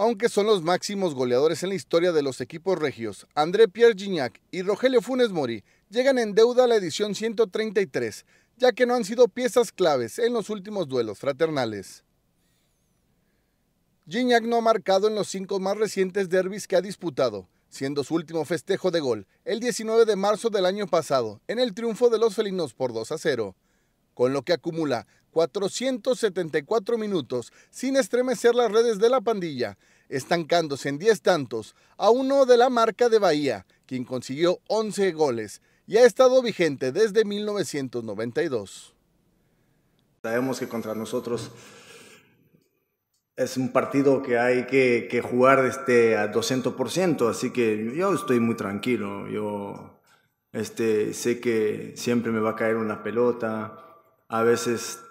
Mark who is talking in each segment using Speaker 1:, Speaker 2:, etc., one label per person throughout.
Speaker 1: aunque son los máximos goleadores en la historia de los equipos regios. André Pierre Gignac y Rogelio Funes Mori llegan en deuda a la edición 133, ya que no han sido piezas claves en los últimos duelos fraternales. Gignac no ha marcado en los cinco más recientes derbis que ha disputado, siendo su último festejo de gol el 19 de marzo del año pasado, en el triunfo de los felinos por 2 a 0 con lo que acumula 474 minutos sin estremecer las redes de la pandilla, estancándose en 10 tantos a uno de la marca de Bahía, quien consiguió 11 goles y ha estado vigente desde 1992. Sabemos que contra nosotros es un partido que hay
Speaker 2: que, jugar este, a 200%, así que yo estoy muy tranquilo. Yo este, sé que siempre me va a caer una pelota, a veces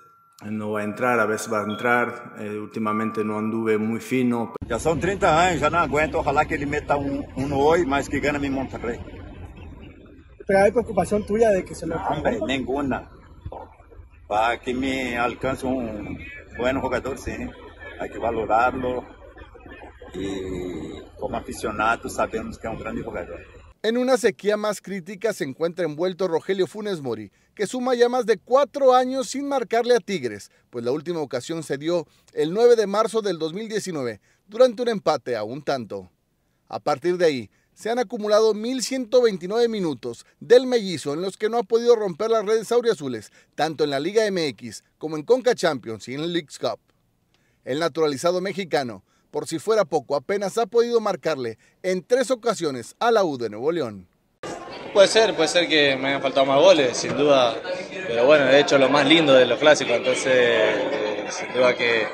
Speaker 2: no va a entrar, a veces va a entrar. Eh, últimamente no anduve muy fino. Ya son 30 años, ya no aguento Ojalá que le meta uno hoy, más que gane mi Monterrey.
Speaker 3: Pero hay preocupación tuya de que se lo. No,
Speaker 2: ninguna. Para que me alcance un buen jugador, sí. Hay que valorarlo. Y como aficionado, sabemos que es un gran jugador.
Speaker 1: En una sequía más crítica se encuentra envuelto Rogelio Funes Mori, que suma ya más de cuatro años sin marcarle a Tigres, pues la última ocasión se dio el 9 de marzo del 2019, durante un empate a un tanto. A partir de ahí, se han acumulado 1.129 minutos del mellizo en los que no ha podido romper las redes auriazules, tanto en la Liga MX como en Conca Champions y en el League Cup. El naturalizado mexicano por si fuera poco, apenas ha podido marcarle en tres ocasiones a la U de Nuevo León.
Speaker 4: Puede ser, puede ser que me hayan faltado más goles, sin duda. Pero bueno, de hecho lo más lindo de los clásicos, entonces eh, sin duda que,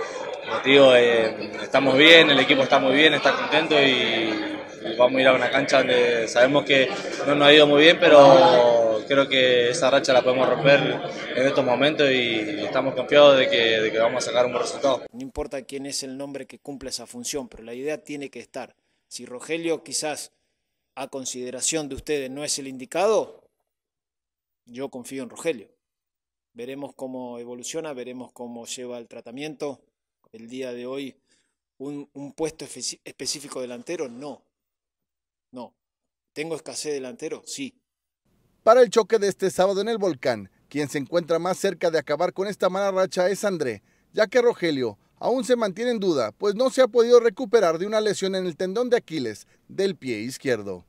Speaker 4: digo eh, estamos bien, el equipo está muy bien, está contento y vamos a ir a una cancha donde sabemos que no nos ha ido muy bien, pero creo que esa racha la podemos romper en estos momentos y estamos confiados de que, vamos a sacar un buen resultado.
Speaker 3: No importa quién es el nombre que cumple esa función, pero la idea tiene que estar. Si Rogelio quizás a consideración de ustedes no es el indicado, yo confío en Rogelio. Veremos cómo evoluciona, veremos cómo lleva el tratamiento. El día de hoy, un, un puesto específico delantero, no. No. ¿Tengo escasez delantero? Sí
Speaker 1: para el choque de este sábado en el volcán. Quien se encuentra más cerca de acabar con esta mala racha es André, ya que Rogelio aún se mantiene en duda, pues no se ha podido recuperar de una lesión en el tendón de Aquiles del pie izquierdo.